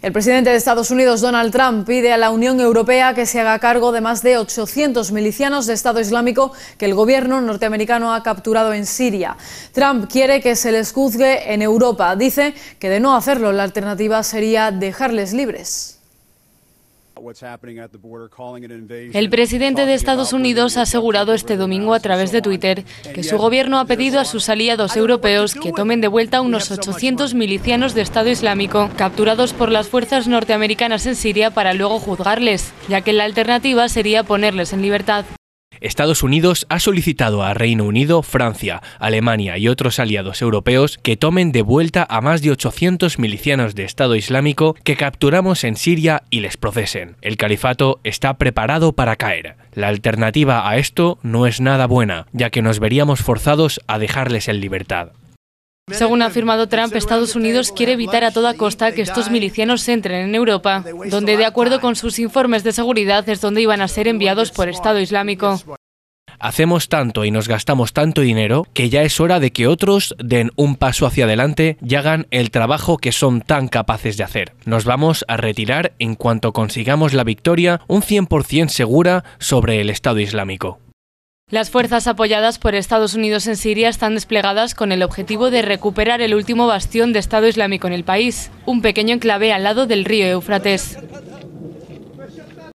El presidente de Estados Unidos, Donald Trump, pide a la Unión Europea que se haga cargo de más de 800 milicianos de Estado Islámico que el gobierno norteamericano ha capturado en Siria. Trump quiere que se les juzgue en Europa. Dice que de no hacerlo, la alternativa sería dejarles libres. El presidente de Estados Unidos ha asegurado este domingo a través de Twitter que su gobierno ha pedido a sus aliados europeos que tomen de vuelta unos 800 milicianos de Estado Islámico capturados por las fuerzas norteamericanas en Siria para luego juzgarles, ya que la alternativa sería ponerles en libertad. Estados Unidos ha solicitado a Reino Unido, Francia, Alemania y otros aliados europeos que tomen de vuelta a más de 800 milicianos de Estado Islámico que capturamos en Siria y les procesen. El califato está preparado para caer. La alternativa a esto no es nada buena, ya que nos veríamos forzados a dejarles en libertad. Según ha afirmado Trump, Estados Unidos quiere evitar a toda costa que estos milicianos entren en Europa, donde, de acuerdo con sus informes de seguridad, es donde iban a ser enviados por Estado Islámico. Hacemos tanto y nos gastamos tanto dinero que ya es hora de que otros den un paso hacia adelante y hagan el trabajo que son tan capaces de hacer. Nos vamos a retirar en cuanto consigamos la victoria un 100% segura sobre el Estado Islámico. Las fuerzas apoyadas por Estados Unidos en Siria están desplegadas con el objetivo de recuperar el último bastión de Estado Islámico en el país, un pequeño enclave al lado del río Eufrates.